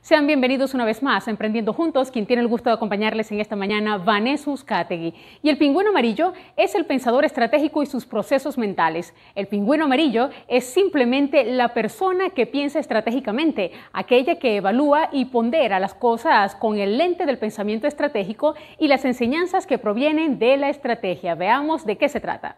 Sean bienvenidos una vez más a Emprendiendo Juntos. Quien tiene el gusto de acompañarles en esta mañana, Vanessa Uzcategui. Y el pingüino amarillo es el pensador estratégico y sus procesos mentales. El pingüino amarillo es simplemente la persona que piensa estratégicamente, aquella que evalúa y pondera las cosas con el lente del pensamiento estratégico y las enseñanzas que provienen de la estrategia. Veamos de qué se trata.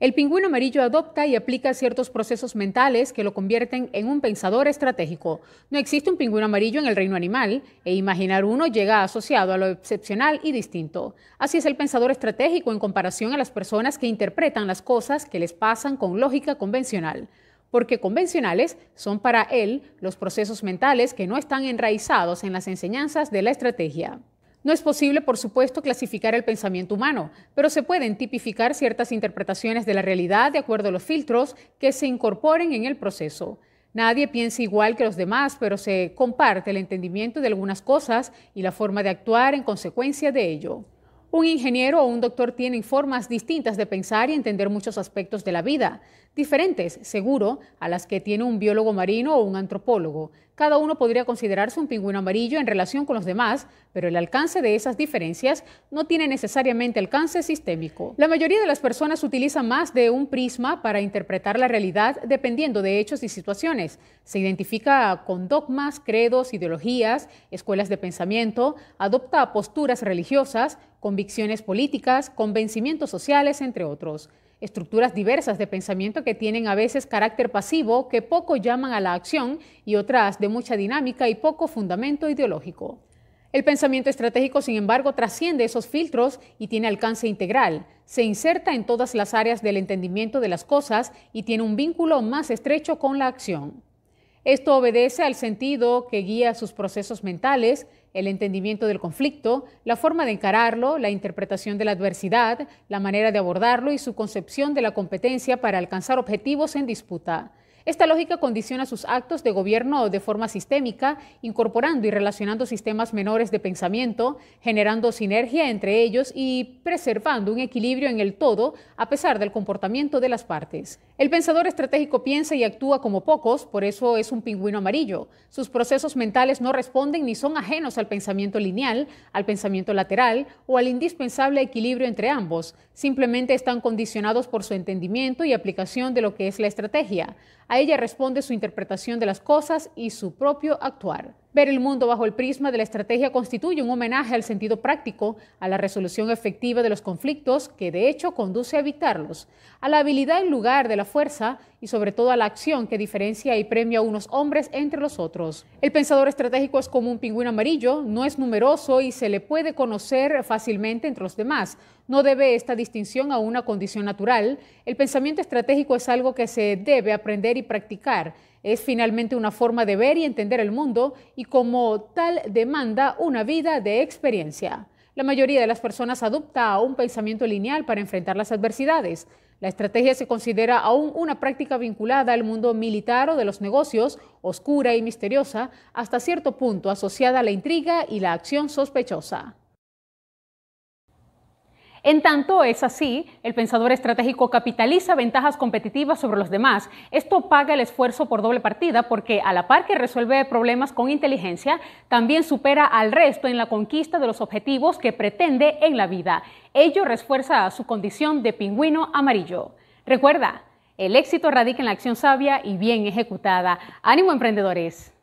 El pingüino amarillo adopta y aplica ciertos procesos mentales que lo convierten en un pensador estratégico. No existe un pingüino amarillo en el reino animal e imaginar uno llega asociado a lo excepcional y distinto. Así es el pensador estratégico en comparación a las personas que interpretan las cosas que les pasan con lógica convencional. Porque convencionales son para él los procesos mentales que no están enraizados en las enseñanzas de la estrategia. No es posible, por supuesto, clasificar el pensamiento humano, pero se pueden tipificar ciertas interpretaciones de la realidad de acuerdo a los filtros que se incorporen en el proceso. Nadie piensa igual que los demás, pero se comparte el entendimiento de algunas cosas y la forma de actuar en consecuencia de ello. Un ingeniero o un doctor tienen formas distintas de pensar y entender muchos aspectos de la vida, diferentes, seguro, a las que tiene un biólogo marino o un antropólogo. Cada uno podría considerarse un pingüino amarillo en relación con los demás, pero el alcance de esas diferencias no tiene necesariamente alcance sistémico. La mayoría de las personas utiliza más de un prisma para interpretar la realidad dependiendo de hechos y situaciones. Se identifica con dogmas, credos, ideologías, escuelas de pensamiento, adopta posturas religiosas, convicciones políticas, convencimientos sociales, entre otros. Estructuras diversas de pensamiento que tienen a veces carácter pasivo, que poco llaman a la acción, y otras de mucha dinámica y poco fundamento ideológico. El pensamiento estratégico, sin embargo, trasciende esos filtros y tiene alcance integral. Se inserta en todas las áreas del entendimiento de las cosas y tiene un vínculo más estrecho con la acción. Esto obedece al sentido que guía sus procesos mentales, el entendimiento del conflicto, la forma de encararlo, la interpretación de la adversidad, la manera de abordarlo y su concepción de la competencia para alcanzar objetivos en disputa. Esta lógica condiciona sus actos de gobierno de forma sistémica, incorporando y relacionando sistemas menores de pensamiento, generando sinergia entre ellos y preservando un equilibrio en el todo a pesar del comportamiento de las partes. El pensador estratégico piensa y actúa como pocos, por eso es un pingüino amarillo. Sus procesos mentales no responden ni son ajenos al pensamiento lineal, al pensamiento lateral o al indispensable equilibrio entre ambos. Simplemente están condicionados por su entendimiento y aplicación de lo que es la estrategia. A ella responde su interpretación de las cosas y su propio actuar. Ver el mundo bajo el prisma de la estrategia constituye un homenaje al sentido práctico, a la resolución efectiva de los conflictos, que de hecho conduce a evitarlos, a la habilidad en lugar de la fuerza, y sobre todo a la acción que diferencia y premia a unos hombres entre los otros. El pensador estratégico es como un pingüino amarillo, no es numeroso y se le puede conocer fácilmente entre los demás. No debe esta distinción a una condición natural. El pensamiento estratégico es algo que se debe aprender y practicar. Es finalmente una forma de ver y entender el mundo y como tal demanda una vida de experiencia. La mayoría de las personas adopta un pensamiento lineal para enfrentar las adversidades. La estrategia se considera aún una práctica vinculada al mundo militar o de los negocios, oscura y misteriosa, hasta cierto punto asociada a la intriga y la acción sospechosa. En tanto, es así, el pensador estratégico capitaliza ventajas competitivas sobre los demás. Esto paga el esfuerzo por doble partida porque a la par que resuelve problemas con inteligencia, también supera al resto en la conquista de los objetivos que pretende en la vida. Ello refuerza su condición de pingüino amarillo. Recuerda, el éxito radica en la acción sabia y bien ejecutada. Ánimo, emprendedores.